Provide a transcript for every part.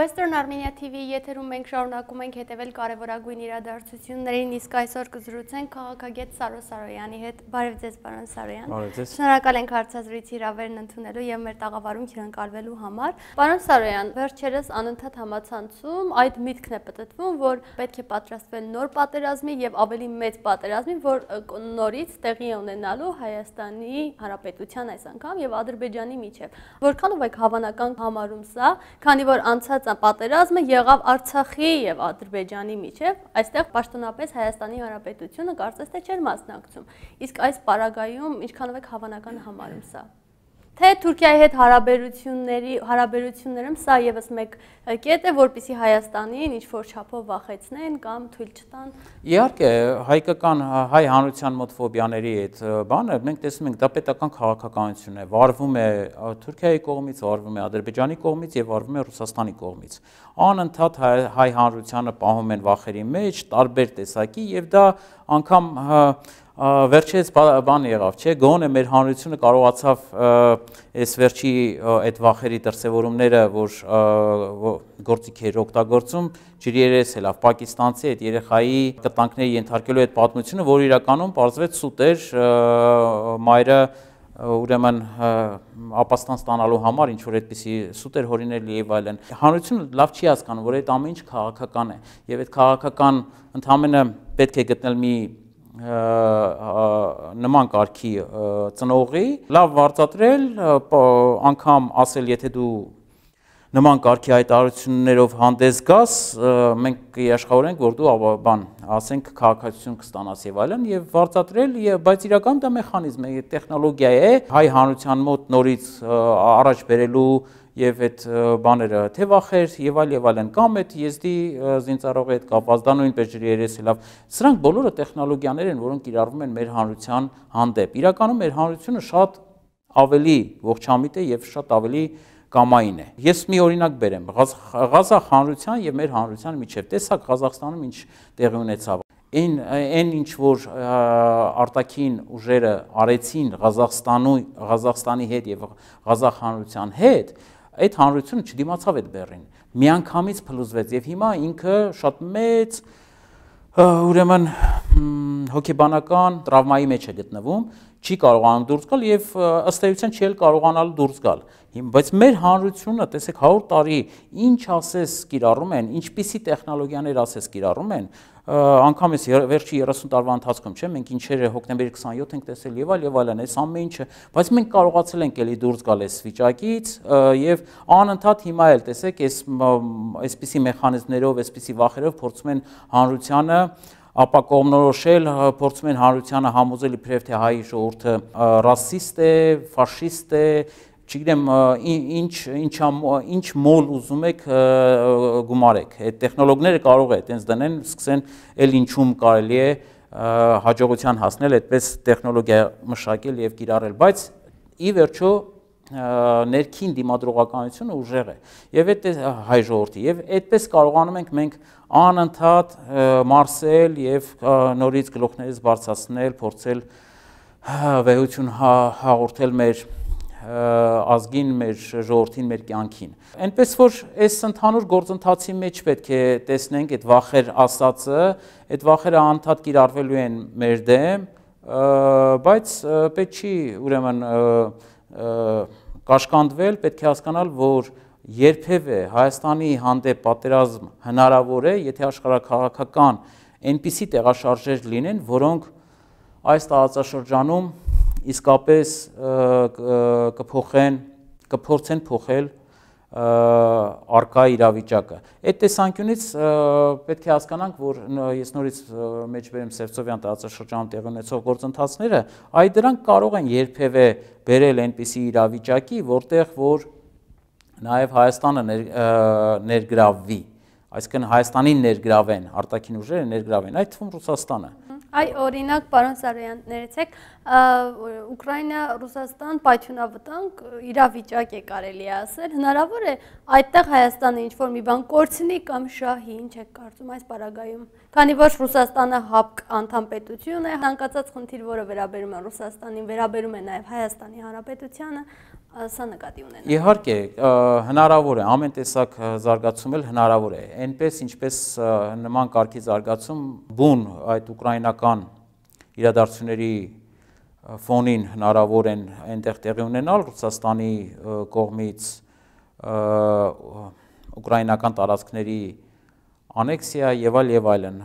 Western Armenia TV-ի եթերում մենք շարունակում ենք հետևել կարևորագույն իրադարձություններին, իսկ այսօր կզրուցենք քաղաքագետ Սարո Սարոյանի հետ։ Բարև ձեզ, պարոն Սարոյան։ Բարև ձեզ։ Շնորհակալ ենք հարցազրույցի հրավերն ընդունելու եւ մեր տաղավարում հյուրընկալվելու համար։ Պարոն Սարոյան, վերջերս անընդհատ համացանցում այդ միտքն է պատտվում, որ պետք է պատրաստվել նոր պատերազմի եւ ավելի մեծ պատերազմի, որ նորից տեղի ունենալու Հայաստանի Հանրապետության այս անգամ եւ Ադրբեջանի միջեւ։ Որքանով է հավանական համարում սա, քանի որ անցած պատերազմը եղավ Արցախի եւ Ադրբեջանի միջև, այստեղ պաշտոնապես Հայաստանի Հանրապետությունը կարծես թե չէր մասնակցում։ Իսկ այս պարագայում ինչքանով է հավանական համարում սա։ Ա, թե Թուրքիայի հետ հարաբերությունների հարաբերություններում սա եւս մեկ կետ է, որբիսի Հայաստանին ինչ որ չափով վախեցնեն կամ թույլ չտան։ Իհարկե, հայկական հայ հանրության մոտ ֆոբիաների այդ բանը մենք տեսնում ենք դա պետական քաղաքականություն է, վարվում է Թուրքիայի կողմից, վարվում է Ադրբեջանի կողմից եւ վարվում է Ռուսաստանի կողմից։ Անընդհատ հայ հանրությանը պահում են վախերի մեջ տարբեր տեսակի եւ դա անգամ վերջերս բան եղավ, չէ, գոնե մեր հանրությունը կարողացավ այս վերջի այդ վախերի դրսևորումները, որ գործիքեր օգտագործում, ջրերես էլ, Պակիստանցի այդ երեխայի կտանքների ենթարկելու այդ պատմությունը, որ իրականում parzvets սուտ էր մայրը ուրեմն ապաստան ստանալու համար ինչ որ այդպիսի սուտեր հորինել եւ այլն հանրությունը լավ չի հասկանում որ այդ ամեն ինչ քաղաքական է եւ այդ քաղաքական ընդհանրապես պետք է գտնել մի նման կարգի ծնողի լավ վարձատրել անգամ ասել եթե դու նման կարգի հայտարարություններով հանդես գաս մենք կիաշխավորենք որ դու բան ասենք քաղաքացիություն կստանաս եւ այլն եւ վարձատրել եւ բայց իրական դա մեխանիզմ է տեխնոլոգիա է հայ հանրության մոտ նորից առաջ բերելու եւ այդ բաները թեվախեր եւ այլ եւ այլն կամ այդ եզդի զինծառողի հետ կապված դա նույնպես ջրի երեսելով սրանք բոլորը տեխնոլոգիաներ են որոնք կիրառվում են մեր հանրության հանդեպ իրականում մեր հանրությունը շատ ավելի ողջամիտ է եւ շատ ավելի կամային է։ Ես մի օրինակ բերեմ Ղազախ հանրության եւ մեր հանրության միջև։ Տեսակ Ղազախստանում ինչ տեղի ունեցավ։ Այն այն ինչ որ արտաքին ուժերը արեցին Ղազախստանի Ղազախստանի հետ եւ Ղազախ հանրության հետ, այդ հանրությունը չդիմացավ այդ բերին։ Միանգամից փլուզվեց եւ հիմա ինքը շատ մեծ ուրեմն հոգեբանական տրավմայի մեջ է գտնվում, չի կարողանում դուրս գալ եւ ըստ էության չի էլ կարողանալ դուրս գալ։ Բայց մեր հանրությունը, տեսեք, 100 տարի ինչ ասես կիրառում են, ինչպիսի տեխնոլոգիաներ ասես կիրառում են, անգամ էս վերջի 30 տարվա ընթացքում չէ, մենք ինչերը հոկտեմբերի 27 ենք տեսել եւ այլ եւ այլն, այս ամեն ինչը, բայց մենք կարողացել ենք էլի դուրս գալ այս վիճակից եւ անընդհատ հիմա էլ տեսեք, այս այսպիսի մեխանիզմներով, այսպիսի վախերով փորձում են հանրությանը ապա կողմնորոշել փորձում են հանրությանը համոզել իբրև թե հայ ժողովուրդը ռասիստ է, ֆաշիստ է, չգիտեմ ինչ ինչ ինչ մոլ ուզում եք գումարեք։ Այդ տեխնոլոգները կարող է այտենց դնեն, սկսեն էլ ինչում կարելի է հաջողության հասնել, այդպես տեխնոլոգիա մշակել եւ կիրառել, բայց ի վերջո ներքին դիմադրողականությունը ուժեղ է եւ այդ հայ ժողովրդի եւ այդպես կարողանում ենք մենք անընդհատ մարսել եւ նորից գլուխներից բարձրացնել, փորձել վեհություն հա-, հաղորդել մեր հա, ազգին, մեր ժողովրդին, մեր կյանքին։ Էնպես որ այս ընդհանուր գործընթացի մեջ պետք է տեսնենք այդ վախեր ասածը, այդ վախերը անդադ կիրառվելու են մեր դեմ, բայց պետք չի ուրեմն կաշկանդվել, պետք է հասկանալ, որ երբևէ Հայաստանի հանդեպ պատերազմ հնարավոր է, եթե աշխարհակաղակական այնպիսի տեղաշարժեր լինեն, որոնք այս տարածաշրջանում իսկապես կփոխեն, կփորձեն փոխել արկա իրավիճակը։ Այդ տեսանկյունից պետք է հասկանանք, որ ես նորից մեջբերեմ Սերծովյան տարածաշրջանում տեղի ունեցող գործընթացները, այ դրանք կարող են երբևէ բերել այնպիսի իրավիճակի, որտեղ որ նաև Հայաստանը ներ, ներգրավվի, այսինքն Հայաստանին ներգրավեն, արտաքին ուժերը ներգրավեն, այդ թվում Ռուսաստանը։ Այ օրինակ պարոն Սարոյան, ներեցեք, Ուկրաինա, Ռուսաստան պայթյունավտանգ իրավիճակ է կարելի է ասել։ Հնարավոր է այդտեղ Հայաստանը ինչ-որ մի բան կորցնի կամ շահի, ինչ է կարծում այս պարագայում։ Քանի որ Ռուսաստանը ՀԱՊԿ անդամ պետություն է, հանկացած խնդիր, որը վերաբերում է Ռուսաստանին, վերաբերում է նաև Հայաստանի Հանրապետությանը, սա նկատի ունենա։ Իհարկե, հնարավոր է, ամեն տեսակ զարգացում էլ հնարավոր է։ Այնպես ինչպես նման կարգի զարգացում բուն այդ ուկրաինական քաղաքական իրադարձությունների ֆոնին հնարավոր են այնտեղ տեղի ունենալ Ռուսաստանի կողմից ուկրաինական տարածքների անեքսիա եւ այլ եւ այլն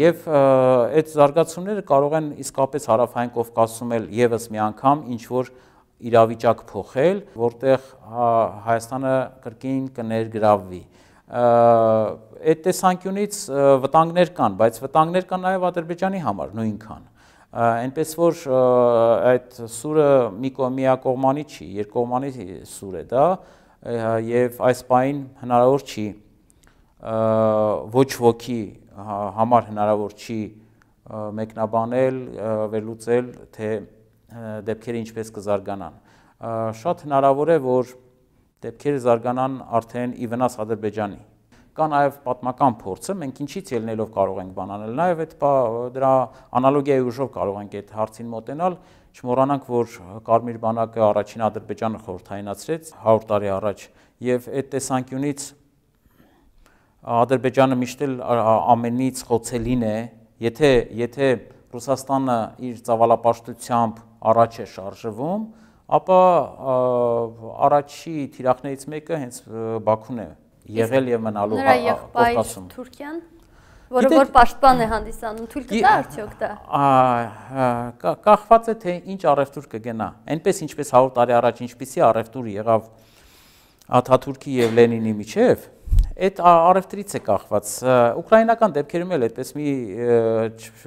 եւ այդ զարգացումները կարող են իսկապես հարավային Կովկասում էլ եւս մի անգամ ինչ որ իրավիճակ փոխել, որտեղ Հայաստանը կրկին կներգրավվի։ կր այդ տեսանկյունից վտանգներ կան, բայց վտանգներ կան նաև Ադրբեջանի համար նույնքան այնպես որ այդ սուրը մի կողմիա կողմանի չի, երկկողմանի սուր է դա եւ այս պայն հնարավոր չի ոչ ոքի համար հնարավոր չի մեկնաբանել, վերլուծել թե դեպքերը ինչպես կզարգանան։ Շատ հնարավոր է, որ դեպքերը զարգանան արդեն ի վնաս Ադրբեջանի։ Կա նաև պատմական փորձը, մենք ինչից ելնելով կարող ենք բանանել, նաև այդ դրա անալոգիայի ուժով կարող ենք այդ հարցին մոտենալ, չմոռանանք, որ Կարմիր բանակը առաջին Ադրբեջանը խորթայնացրեց 100 տարի առաջ եւ այդ տեսանկյունից Ադրբեջանը միշտ էլ ամենից խոցելին է, եթե եթե Ռուսաստանը իր ցավալապաշտությամբ առաջ է շարժվում, ապա առաջի թիրախներից մեկը հենց Բաքուն է եղել եւ մնալու Կովկասում։ հա, Թուրքիան որը որ պաշտպան է հանդիսանում թույլ կտա արդյոք դա ա կախված է թե ինչ արևտուր կգնա այնպես ինչպես 100 տարի առաջ ինչպիսի արևտուր եղավ Աթաթուրքի եւ Լենինի միջև այդ արևտրից է կախված։ Ուկրաինական դեպքերում էլ այդպես մի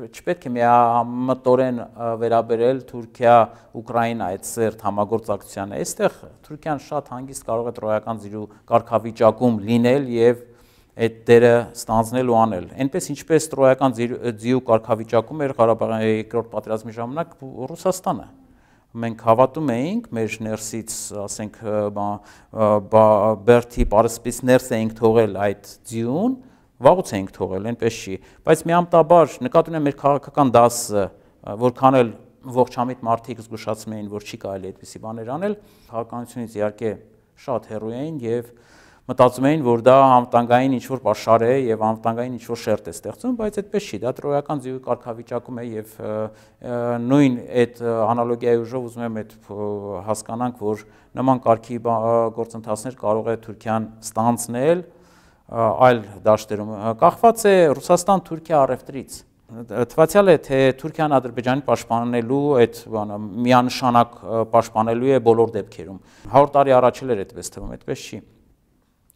չպետք է միամտորեն վերաբերել Թուրքիա-Ուկրաինա այդ ծերտ համագործակցությանը։ Այստեղ Թուրքիան շատ հանգիստ կարող է տրոյական զիրու կարգավիճակում լինել եւ այդ դերը ստանձնել ու անել։ Էնպես ինչպես տրոյական ձիու կարգավիճակում էր Ղարաբաղի երկրորդ պատերազմի ժամանակ Ռուսաստանը մենք հավատում էինք մեր ներսից, ասենք, բերթի պարսպից ներս էինք թողել այդ ձյուն, վաղուց էինք թողել, այնպես չի, բայց միամտաբար նկատի ունեմ մեր քաղաքական դասը, որքան էլ ողջամիտ մարդիկ զգուշացում էին, որ չի կարելի այդպիսի բաներ անել, քաղաքականությունից իհարկե շատ հեռու էին եւ և մտածում էին, որ դա անվտանգային ինչ-որ աշխար է եւ անվտանգային ինչ-որ շերտ է ստեղծում, բայց այդպես չի, դա տրոյական զույգ կարգավիճակում է եւ նույն այդ անալոգիայի ուժով ուզում եմ այդ հասկանանք, որ նման կարգի գործընթացներ կարող է Թուրքիան ստանցնել այլ դաշտերում կախված է Ռուսաստան-Թուրքիա առևտրից թվացial է թե Թուրքիան Ադրբեջանի պաշտպանելու այդ բանը միանշանակ պաշտպանելու է բոլոր դեպքերում 100 տարի առաջ էլ էր այդպես թվում այդպես չի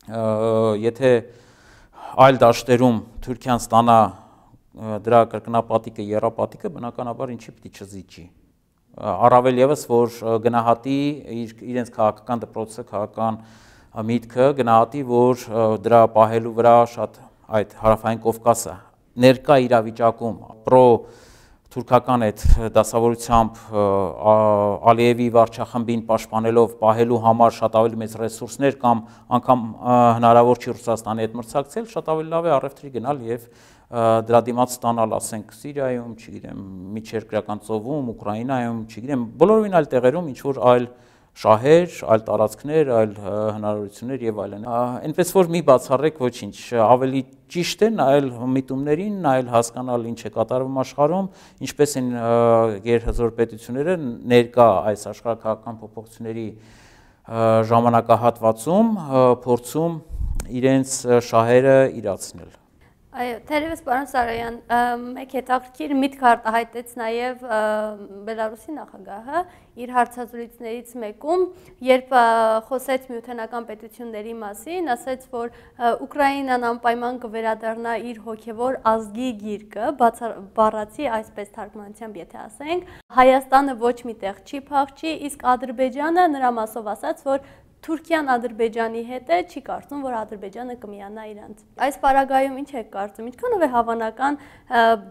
եթե այլ դաշտերում Թուրքիան ստանա դրա կրկնապատիկը, երապատիկը, բնականաբար ինչի պիտի չզիջի։ Առավել եւս որ գնահատի իր իրենց քաղաքական դպրոցը, քաղաքական միտքը գնահատի, որ դրա պահելու վրա շատ այդ հարավային Կովկասը ներկա իրավիճակում պրո թուրքական այդ դասավորությամբ Ալիևի վարչախմբին պաշտպանելով պահելու համար շատ ավելի մեծ ռեսուրսներ կամ անգամ հնարավոր չի Ռուսաստանի հետ մրցակցել, շատ ավելի լավ է առևտրի գնալ եւ դրա դիմաց ստանալ, ասենք, Սիրիայում, չգիտեմ, միջերկրական ծովում, Ուկրաինայում, չգիտեմ, բոլորովին այլ տեղերում ինչ որ այլ, այլ շահեր, այլ տարածքներ, այլ հնարավորություններ եւ այլն։ Այնպես որ մի բացառեք ոչինչ, ավելի ճիշտ է նայել միտումներին, նայել հասկանալ ինչ է կատարվում աշխարհում, ինչպես են երհզոր պետությունները ներկա այս աշխարհակական փոփոխությունների ժամանակահատվածում փորձում իրենց շահերը իրացնել։ Այո, թերևս պարոն Սարոյան, մեկ հետաքրքիր միտք արտահայտեց նաև Բելարուսի նախագահը իր հարցազրույցներից մեկում, երբ խոսեց միութենական պետությունների մասին, ասաց, որ Ուկրաինան անպայման կվերադառնա իր հոգևոր ազգի գիրկը, բառացի այսպես թարգմանությամբ եթե ասենք, Հայաստանը ոչ մի տեղ չի փախչի, իսկ Ադրբեջանը նրա մասով ասաց, որ Թուրքիան Ադրբեջանի հետ է, չի կարծում, որ Ադրբեջանը կմիանա իրանց։ Այս պարագայում ինչ է կարծում, ինչքանով է հավանական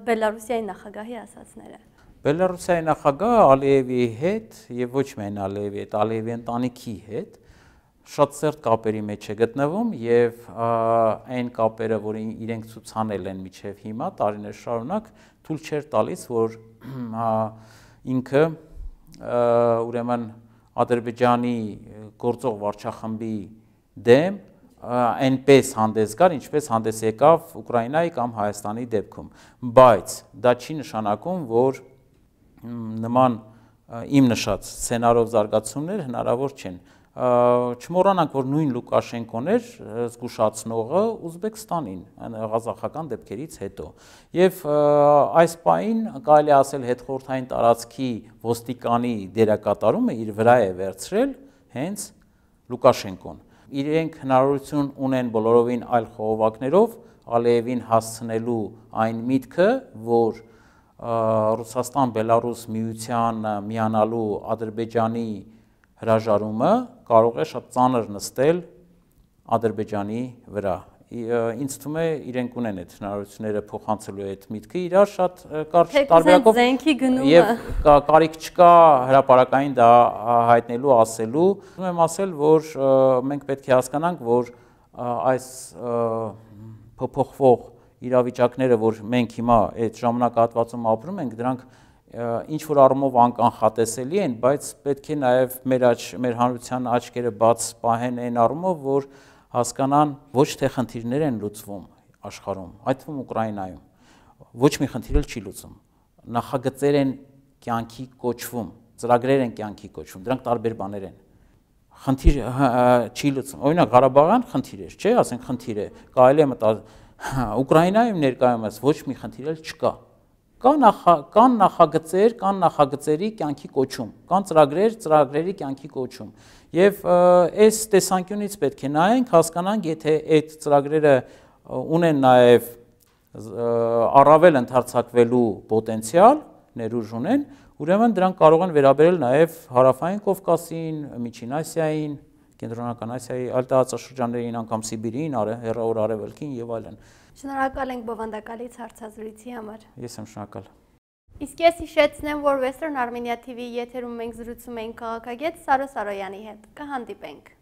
Բելարուսիայի նախագահի ասացները։ Բելարուսիայի նախագահը Ալիևի հետ եւ ոչ միայն Ալիևի հետ, Ալիևի ընտանիքի հետ շատ ծերտ կապերի մեջ է գտնվում եւ այն կապերը, որ իրենք ցուցանել են միջև հիմա տարիներ շարունակ, ցույց չեր տալիս, որ ինքը ուրեմն Ադրբեջանի գործող վարչախմբի դեմ այնպես հանդես գար, ինչպես հանդես եկավ Ուկրաինայի կամ Հայաստանի դեպքում, բայց դա չի նշանակում, որ նման իմ նշած սցենարով զարգացումներ հնարավոր չեն չմոռանանք, որ նույն Լուկաշենկոն էր զգուշացնողը Ուզբեկստանին ղազախական դեպքերից հետո։ Եվ այս պահին կարելի ասել հետխորթային տարածքի ոստիկանի դերակատարումը իր վրա է վերցրել հենց Լուկաշենկոն։ Իրենք հնարավորություն ունեն բոլորովին այլ խողովակներով Ալիևին հասցնելու այն միտքը, որ Ռուսաստան-Բելարուս միության միանալու Ադրբեջանի հրաժարումը կարող է շատ ծանր նստել Ադրբեջանի վրա։ Ինձ թվում է իրենք ունեն այդ հնարավորությունները փոխանցելու այդ միտքը իրար շատ կարճ տարբերակով եւ կարիք չկա հրաապարակային դա հայտնելու, ասելու։ Ուզում եմ ասել, որ մենք պետք է հասկանանք, որ այս փոփոխվող իրավիճակները, որ մենք հիմա այդ ժամանակահատվածում ապրում ենք, դրանք ինչ որ առումով անկանխատեսելի են, բայց պետք է նաև մեր աչ մեր հանրության աչքերը բաց պահեն այն առումով, որ հասկանան ոչ թե խնդիրներ են լուծվում աշխարհում, այդ թվում Ուկրաինայում։ Ոչ մի խնդիր չի լուծում։ Նախագծեր են կյանքի կոչվում, ծրագրեր են կյանքի կոչվում, դրանք տարբեր բաներ են։ Խնդիր չի լուծում։ Օրինակ Ղարաբաղյան խնդիր է, չէ՞, ասենք խնդիր է։ Կարելի է մտա Ուկրաինայում ներկայումս ոչ մի խնդիր չկա Կան նախա, կան նախագծեր, կան նախագծերի կյանքի կոչում, կան ծրագրեր, ծրագրերի կյանքի կոչում։ Եվ այս տեսանկյունից պետք է նայենք, հասկանանք, եթե այդ ծրագրերը ունեն նաև առավել ընդարձակվելու պոտենցիալ, ներուժ ունեն, ուրեմն դրանք կարող են վերաբերել նաև հարավային Կովկասին, Միջին Ասիային, Կենտրոնական Ասիայի այլ տարածաշրջաններին, անգամ Սիբիրին, հեռավոր արևելքին եւ այլն։ Շնորհակալ ենք բովանդակալից հարցազրույցի համար։ Ես եմ շնորհակալ։ Իսկ ես հիշեցնեմ, որ Western Armenia TV եթերում մենք զրուցում էինք քաղաքագետ Սարո Սարոյանի հետ։ Կհանդիպենք։